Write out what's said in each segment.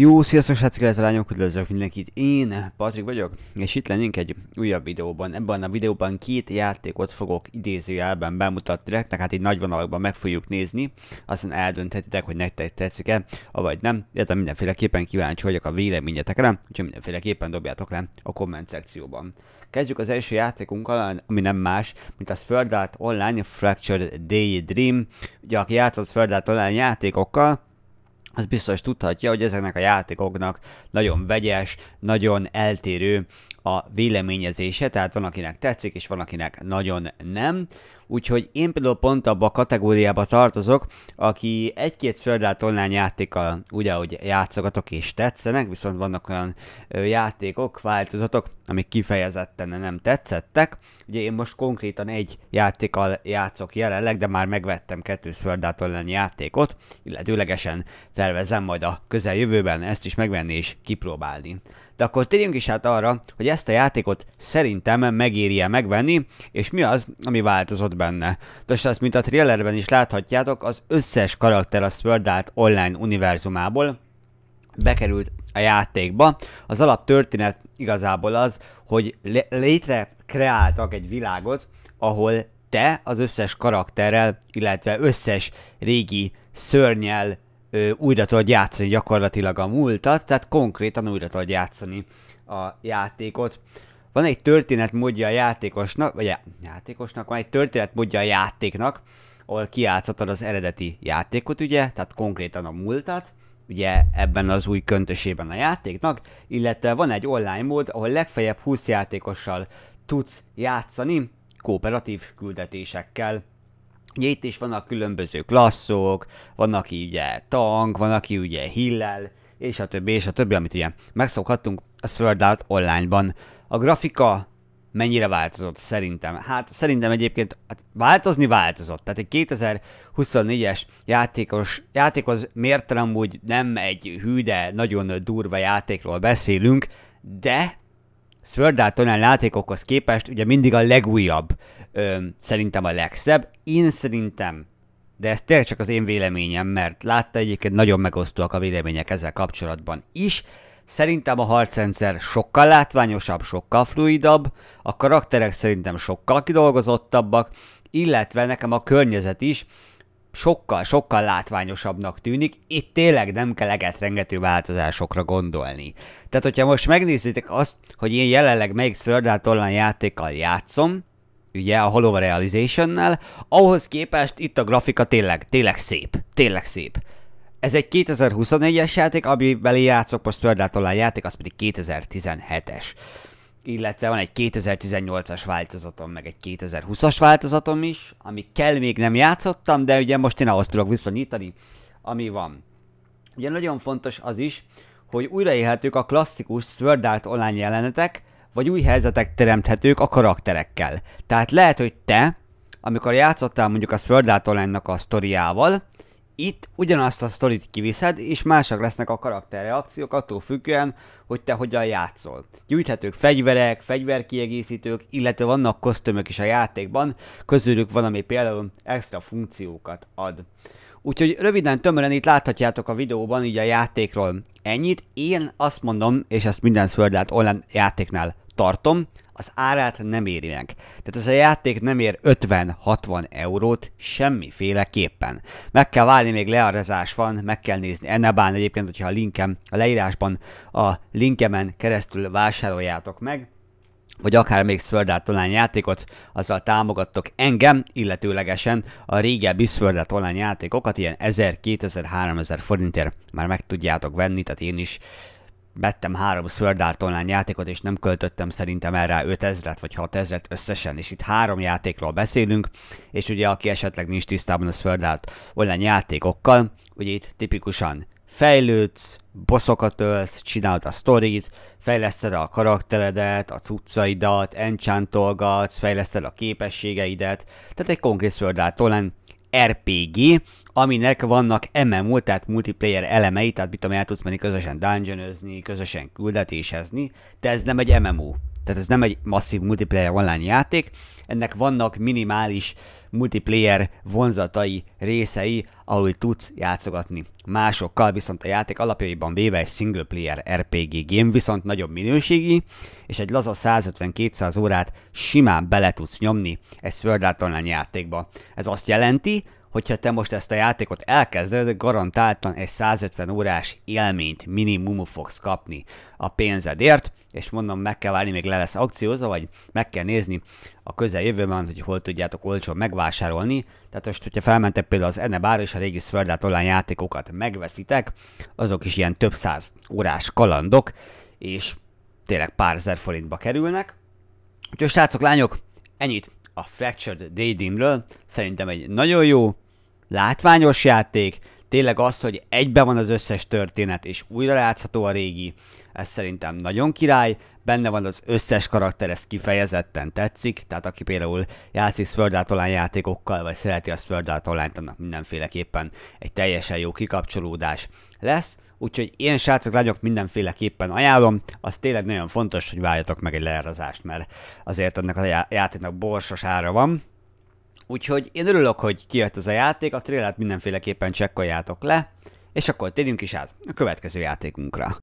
Jó, sziasztok srácok, illetve lányok, üdvözlök mindenkit, én Patrik vagyok, és itt lennénk egy újabb videóban. Ebben a videóban két játékot fogok idézőjelben bemutatni, nektek hát így nagy vonalakban meg fogjuk nézni, aztán eldönthetitek, hogy nektek tetszik-e, avagy nem, illetve mindenféleképpen kíváncsi vagyok a véleményetekre, úgyhogy mindenféleképpen dobjátok le a komment szekcióban. Kezdjük az első játékunkkal, ami nem más, mint az Third Online Fractured Daydream. Ugye aki játszott Third Art Online játékokkal, az biztos tudhatja, hogy ezeknek a játékoknak nagyon vegyes, nagyon eltérő a véleményezése, tehát van akinek tetszik, és van akinek nagyon nem. Úgyhogy én például pont abba a kategóriába tartozok, aki egy-két Földlát online játékkal ugye, hogy játszogatok és tetszenek, viszont vannak olyan játékok, változatok, amik kifejezetten nem tetszettek. Ugye én most konkrétan egy játékkal játszok jelenleg, de már megvettem kettős Földlát online játékot, illetőlegesen tervezem majd a közeljövőben ezt is megvenni és kipróbálni. De akkor térjünk is át arra, hogy ezt a játékot szerintem megéri-e megvenni, és mi az, ami változott benne. most azt, mint a trailerben is láthatjátok, az összes karakter a Sword Art Online univerzumából bekerült a játékba. Az alaptörténet igazából az, hogy létre kreáltak egy világot, ahol te az összes karakterrel, illetve összes régi szörnyel újra tudod játszani gyakorlatilag a múltat, tehát konkrétan újra tudod játszani a játékot. Van egy történet, módja a játékosnak, vagy a játékosnak, van egy történet, módja a játéknak, ahol kiátszhatod az eredeti játékot, ugye, tehát konkrétan a múltat, ugye ebben az új köntösében a játéknak, illetve van egy online mód, ahol legfeljebb 20 játékossal tudsz játszani kooperatív küldetésekkel. Ugye itt is vannak különböző klasszok, van aki ugye tank, van aki ugye hillel, és a többi, és a többi, amit ugye megszokhattunk a Sword Art online-ban. A grafika mennyire változott szerintem? Hát szerintem egyébként hát változni változott. Tehát egy 2024-es játékos, játékhoz miért úgy nem egy hű, de nagyon durva játékról beszélünk, de Sword Art Online játékokhoz képest ugye mindig a legújabb, ö, szerintem a legszebb. Én szerintem, de ez tényleg csak az én véleményem, mert látta egyébként nagyon megosztóak a vélemények ezzel kapcsolatban is. Szerintem a harcrendszer sokkal látványosabb, sokkal fluidabb, a karakterek szerintem sokkal kidolgozottabbak, illetve nekem a környezet is sokkal, sokkal látványosabbnak tűnik, itt tényleg nem kell eget rengető változásokra gondolni. Tehát, hogyha most megnézitek azt, hogy én jelenleg melyik Sword Art Online játékkal játszom, ugye a Hollow Realization-nel, ahhoz képest itt a grafika tényleg, tényleg szép, tényleg szép. Ez egy 2024-es játék, amivel játszok most Sword Art Online játék, az pedig 2017-es illetve van egy 2018-as változatom, meg egy 2020-as változatom is, kell még nem játszottam, de ugye most én ahhoz tudok visszanyítani, ami van. Ugye nagyon fontos az is, hogy újraélhetők a klasszikus Sword Art online jelenetek, vagy új helyzetek teremthetők a karakterekkel. Tehát lehet, hogy te, amikor játszottál mondjuk a Sword Art online a sztoriával, itt ugyanazt a sztorit kiviszed, és másak lesznek a karakterreakciók attól függően, hogy te hogyan játszol. Gyűjthetők fegyverek, fegyverkiegészítők, illetve vannak kosztümök is a játékban, közülük van, ami például extra funkciókat ad. Úgyhogy röviden, tömören itt láthatjátok a videóban így a játékról ennyit. Én azt mondom, és ezt minden Sword Art Online játéknál tartom, az árát nem éri meg. Tehát ez a játék nem ér 50-60 eurót semmiféleképpen. Meg kell várni, még leárazás van, meg kell nézni. Ennebán egyébként, hogyha a linkem, a leírásban a linkemen keresztül vásároljátok meg, vagy akár még Sword Art Online játékot, azzal támogattok engem, illetőlegesen a régebbi Sword Art Online játékokat, ilyen 1000, 2000, 3000 forintért már meg tudjátok venni, tehát én is vettem három Sword Art Online játékot, és nem költöttem szerintem erre 5000-et vagy 6000-et összesen, és itt három játékról beszélünk, és ugye aki esetleg nincs tisztában a Sword Art Online játékokkal, ugye itt tipikusan fejlődsz, boszokat ölsz, csinálod a sztorit, fejleszted a karakteredet, a cuccaidat, enchantolgatsz, fejleszted a képességeidet, tehát egy konkrét Sword Art Online RPG, aminek vannak MMO, tehát multiplayer elemei, tehát mit tudom, el tudsz menni közösen dungeonözni, közösen küldetésezni, de ez nem egy MMO. Tehát ez nem egy masszív multiplayer online játék, ennek vannak minimális multiplayer vonzatai, részei, ahol tudsz játszogatni másokkal, viszont a játék alapjaiban véve egy single player RPG game, viszont nagyobb minőségi, és egy laza 150-200 órát simán bele tudsz nyomni egy Sword Art Online játékba. Ez azt jelenti, hogyha te most ezt a játékot elkezded, garantáltan egy 150 órás élményt minimum fogsz kapni a pénzedért, és mondom, meg kell várni, még le lesz akciózva, vagy meg kell nézni a közeljövőben, hogy hol tudjátok olcsón megvásárolni. Tehát most, hogyha felmentek például az Enebár és a régi Sword online játékokat megveszitek, azok is ilyen több száz órás kalandok, és tényleg pár ezer forintba kerülnek. Úgyhogy srácok, lányok, ennyit a Fractured Daydreamről. Szerintem egy nagyon jó, látványos játék, tényleg az, hogy egybe van az összes történet, és újra látható a régi, ez szerintem nagyon király, benne van az összes karakter, ez kifejezetten tetszik, tehát aki például játszik Sword Art Online játékokkal, vagy szereti a Sword Art Online-t, annak mindenféleképpen egy teljesen jó kikapcsolódás lesz, Úgyhogy én srácok, lányok mindenféleképpen ajánlom, az tényleg nagyon fontos, hogy várjatok meg egy leárazást, mert azért ennek a játéknak borsos ára van. Úgyhogy én örülök, hogy kijött ez a játék, a trélet mindenféleképpen csekkoljátok le, és akkor térjünk is át a következő játékunkra.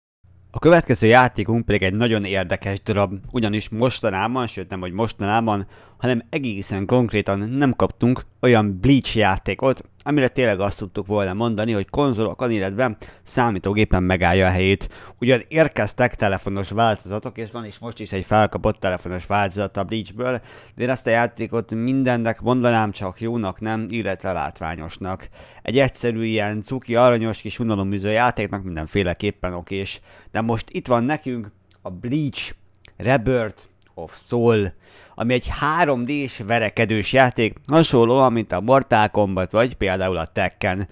A következő játékunk pedig egy nagyon érdekes darab, ugyanis mostanában, sőt nem hogy mostanában, hanem egészen konkrétan nem kaptunk olyan Bleach játékot, amire tényleg azt tudtuk volna mondani, hogy konzolok illetve számítógépen megállja a helyét. Ugyan érkeztek telefonos változatok, és van is most is egy felkapott telefonos változat a Bleachből. de én ezt a játékot mindennek mondanám csak jónak, nem, illetve látványosnak. Egy egyszerű ilyen cuki, aranyos kis unaloműző játéknak mindenféleképpen okés. De most itt van nekünk a Bleach Rebirth of Soul, ami egy 3D-s verekedős játék, hasonlóan, mint a Mortal Kombat vagy például a Tekken.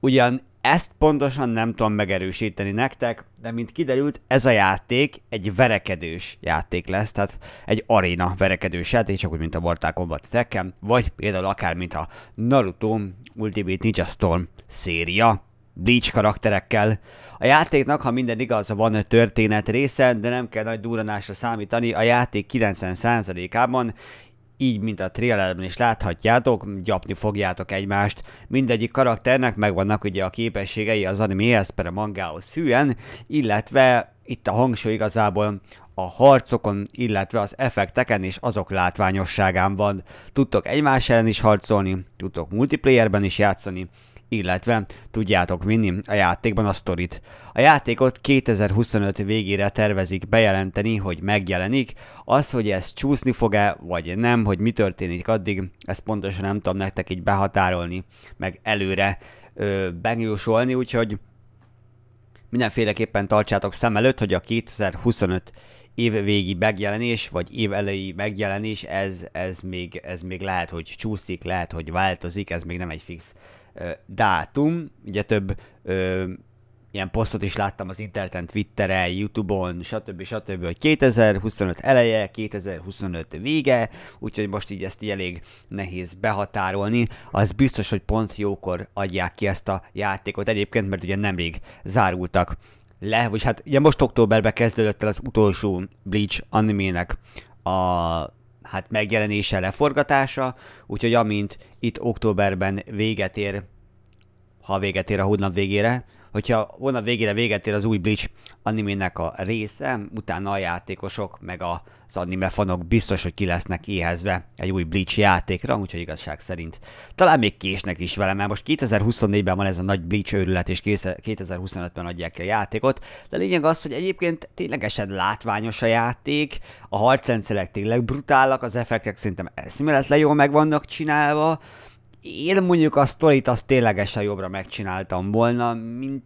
Ugyan ezt pontosan nem tudom megerősíteni nektek, de mint kiderült, ez a játék egy verekedős játék lesz, tehát egy aréna verekedős játék, csak úgy, mint a Mortal Kombat Tekken, vagy például akár, mint a Naruto Ultimate Ninja Storm széria. Bleach karakterekkel. A játéknak, ha minden igaz, van történet része, de nem kell nagy duranásra számítani, a játék 90%-ában így, mint a trailerben is láthatjátok, gyapni fogjátok egymást. Mindegyik karakternek megvannak ugye a képességei az animéhez, per a mangához szűen, illetve itt a hangsúly igazából a harcokon, illetve az effekteken és azok látványosságán van. Tudtok egymás ellen is harcolni, tudtok multiplayerben is játszani, illetve tudjátok vinni a játékban a sztorit. A játékot 2025 végére tervezik bejelenteni, hogy megjelenik, az, hogy ez csúszni fog-e, vagy nem, hogy mi történik addig, ezt pontosan nem tudom nektek így behatárolni, meg előre ö, megjósolni, úgyhogy mindenféleképpen tartsátok szem előtt, hogy a 2025 év végi megjelenés, vagy év elejé megjelenés, ez, ez, még, ez még lehet, hogy csúszik, lehet, hogy változik, ez még nem egy fix dátum, ugye több ö, ilyen posztot is láttam az interneten, Twitteren, Youtube-on, stb. stb. hogy 2025 eleje, 2025 vége, úgyhogy most így ezt így elég nehéz behatárolni. Az biztos, hogy pont jókor adják ki ezt a játékot egyébként, mert ugye nemrég zárultak le, vagy hát ugye most októberben kezdődött el az utolsó Bleach animének a hát megjelenése, leforgatása, úgyhogy amint itt októberben véget ér, ha véget ér a hónap végére, hogyha volna végére véget ér az új Bleach animének a része, utána a játékosok meg az anime fanok biztos, hogy ki lesznek éhezve egy új Bleach játékra, úgyhogy igazság szerint talán még késnek is vele, mert most 2024-ben van ez a nagy Bleach őrület, és 2025-ben adják ki a játékot, de a lényeg az, hogy egyébként ténylegesen látványos a játék, a harcrendszerek tényleg brutálak, az effektek szerintem eszméletlen jól meg vannak csinálva, én mondjuk a sztorit azt ténylegesen jobbra megcsináltam volna, mint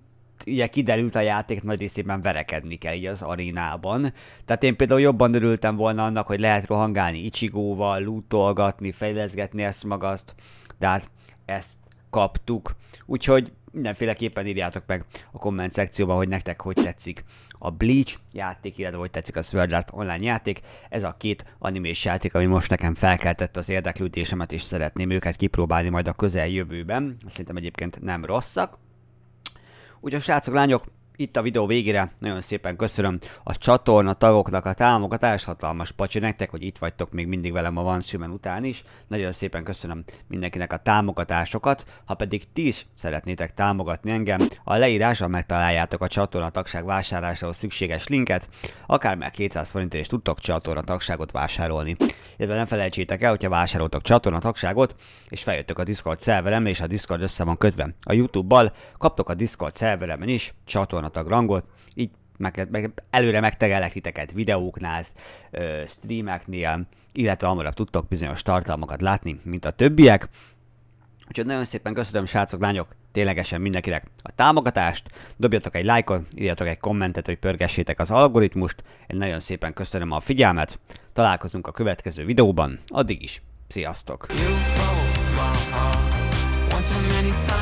ugye kiderült a játék nagy részében verekedni kell így az arénában. Tehát én például jobban örültem volna annak, hogy lehet rohangálni Ichigóval, lootolgatni, fejleszgetni ezt magaszt, de hát ezt kaptuk. Úgyhogy mindenféleképpen írjátok meg a komment szekcióban, hogy nektek hogy tetszik a Bleach játék, illetve hogy tetszik a Sword Art online játék. Ez a két animés játék, ami most nekem felkeltett az érdeklődésemet, és szeretném őket kipróbálni majd a közeljövőben. Szerintem egyébként nem rosszak. Úgyhogy srácok, lányok, itt a videó végére nagyon szépen köszönöm a csatorna tagoknak a támogatást, hatalmas pacsi nektek, hogy itt vagytok még mindig velem a Van Simen után is. Nagyon szépen köszönöm mindenkinek a támogatásokat, ha pedig ti is szeretnétek támogatni engem, a leírásban megtaláljátok a csatorna tagság vásárlásához szükséges linket, akár már 200 forintért is tudtok csatorna tagságot vásárolni. Illetve nem felejtsétek el, hogyha vásároltok csatorna tagságot, és feljöttök a Discord szerveremre, és a Discord össze van kötve a YouTube-bal, kaptok a Discord szerveremen is csatorna 16 rangot, így meg, meg, előre megtegelek titeket videóknál, streameknél, illetve hamarabb tudtok bizonyos tartalmakat látni, mint a többiek. Úgyhogy nagyon szépen köszönöm, srácok, lányok, ténylegesen mindenkinek a támogatást, dobjatok egy lájkot, írjatok egy kommentet, hogy pörgessétek az algoritmust. Én nagyon szépen köszönöm a figyelmet, találkozunk a következő videóban, addig is, sziasztok!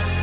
You